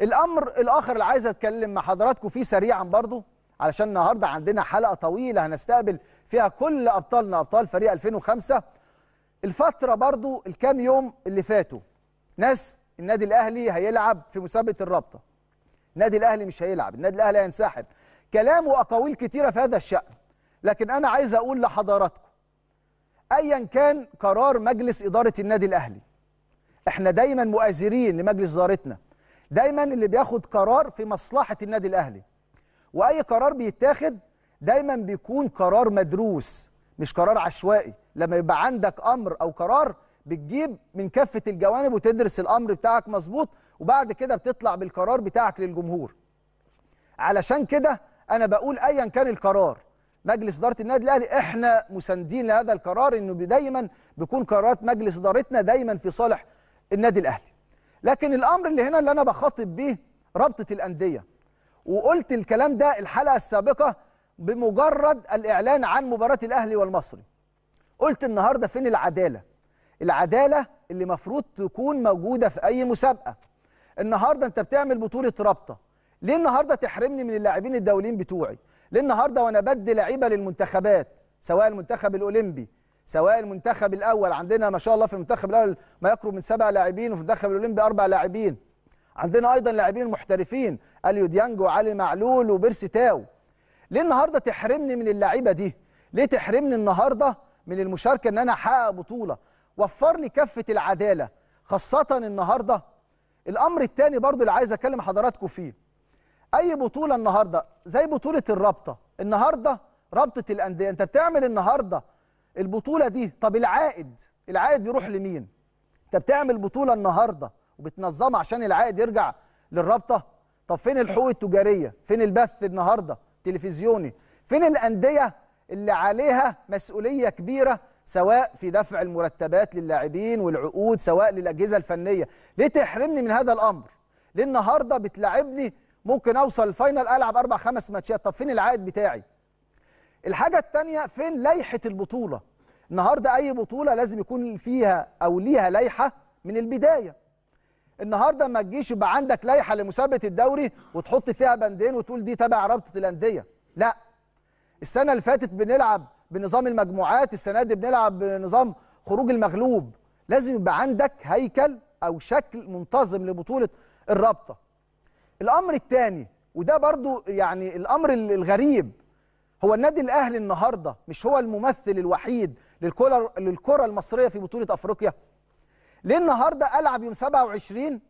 الامر الاخر اللي عايز اتكلم مع حضراتكم فيه سريعا برضو علشان النهارده عندنا حلقه طويله هنستقبل فيها كل ابطالنا ابطال فريق 2005 الفتره برضو الكام يوم اللي فاتوا ناس النادي الاهلي هيلعب في مسابقه الرابطه النادي الاهلي مش هيلعب النادي الاهلي هينسحب كلام واقاويل كتيره في هذا الشان لكن انا عايز اقول لحضراتكم ايا كان قرار مجلس اداره النادي الاهلي احنا دايما مؤازرين لمجلس ادارتنا دايما اللي بياخد قرار في مصلحه النادي الاهلي واي قرار بيتاخد دايما بيكون قرار مدروس مش قرار عشوائي لما يبقى عندك امر او قرار بتجيب من كافه الجوانب وتدرس الامر بتاعك مظبوط وبعد كده بتطلع بالقرار بتاعك للجمهور علشان كده انا بقول ايا كان القرار مجلس اداره النادي الاهلي احنا مساندين لهذا القرار انه دايما بيكون قرارات مجلس ادارتنا دايما في صالح النادي الاهلي لكن الامر اللي هنا اللي انا بخاطب بيه رابطه الانديه وقلت الكلام ده الحلقه السابقه بمجرد الاعلان عن مباراه الاهلي والمصري قلت النهارده فين العداله العداله اللي مفروض تكون موجوده في اي مسابقه النهارده انت بتعمل بطوله رابطه ليه النهارده تحرمني من اللاعبين الدوليين بتوعي ليه النهارده وانا بدي لعيبه للمنتخبات سواء المنتخب الاولمبي سواء المنتخب الاول عندنا ما شاء الله في المنتخب الاول ما يقرب من سبع لاعبين وفي المنتخب الاولمبي اربع لاعبين عندنا ايضا لاعبين محترفين اليو ديانج وعلي معلول وبيرسي تاو ليه النهارده تحرمني من اللعيبه دي ليه تحرمني النهارده من المشاركه ان انا احقق بطوله وفر لي كفه العداله خاصه النهارده الامر الثاني برضو اللي عايز اكلم حضراتكم فيه اي بطوله النهارده زي بطوله الرابطه النهارده رابطه الانديه انت بتعمل النهارده البطوله دي طب العائد العائد بيروح لمين انت بتعمل بطوله النهارده وبتنظمها عشان العائد يرجع للرابطه طب فين الحقوق التجاريه فين البث النهارده تلفزيوني فين الانديه اللي عليها مسؤوليه كبيره سواء في دفع المرتبات للاعبين والعقود سواء للاجهزه الفنيه ليه تحرمني من هذا الامر ليه النهارده بتلاعبني ممكن اوصل الفاينل العب اربع خمس ماتشات طب فين العائد بتاعي الحاجه الثانيه فين لائحه البطوله النهارده اي بطوله لازم يكون فيها او ليها لائحه من البدايه النهارده ما تجيش يبقى عندك لائحه لمسابقه الدوري وتحط فيها بندين وتقول دي تبع رابطه الانديه لا السنه اللي فاتت بنلعب بنظام المجموعات السنه دي بنلعب بنظام خروج المغلوب لازم يبقى عندك هيكل او شكل منتظم لبطوله الرابطه الامر الثاني وده برضو يعني الامر الغريب هو النادي الاهلي النهارده مش هو الممثل الوحيد للكره للكره المصريه في بطوله افريقيا ليه النهارده العب يوم 27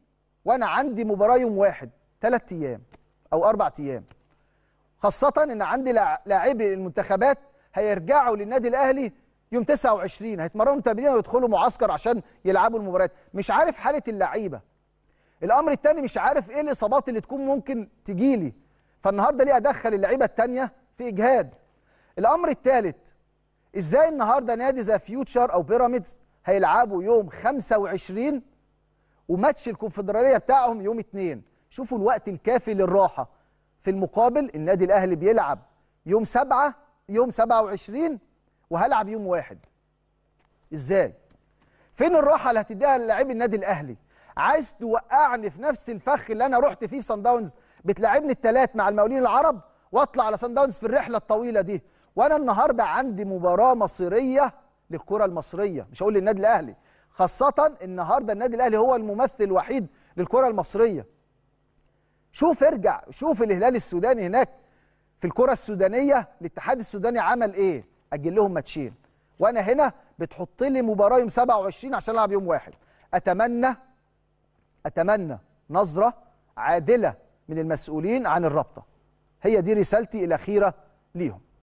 وانا عندي مباراه يوم واحد ثلاث ايام او اربع ايام خاصه ان عندي لاعبي المنتخبات هيرجعوا للنادي الاهلي يوم 29 هيتمرنوا تمرين ويدخلوا معسكر عشان يلعبوا المباريات مش عارف حاله اللعيبه الامر الثاني مش عارف ايه الاصابات اللي تكون ممكن تجيلي فالنهارده ليه ادخل اللعيبه الثانيه في اجهاد الامر الثالث ازاي النهارده نادي ذا فيوتشر او بيراميدز هيلعبوا يوم 25 وماتش الكونفدراليه بتاعهم يوم 2 شوفوا الوقت الكافي للراحه في المقابل النادي الاهلي بيلعب يوم 7 يوم 27 وهلعب يوم 1 ازاي فين الراحه اللي هتديها للاعبي النادي الاهلي عايز توقعني في نفس الفخ اللي انا رحت فيه في سان داونز بتلاعبني الثلاث مع المقاولين العرب واطلع على سان داونز في الرحله الطويله دي وانا النهارده عندي مباراه مصيريه للكره المصريه مش هقول للنادي الاهلي خاصه النهارده النادي الاهلي هو الممثل الوحيد للكره المصريه شوف ارجع شوف الهلال السوداني هناك في الكره السودانيه الاتحاد السوداني عمل ايه اجل لهم ماتشين وانا هنا بتحط لي مباراه يوم 27 عشان العب يوم واحد اتمنى اتمنى نظره عادله من المسؤولين عن الرابطه هي دي رسالتي الأخيرة ليهم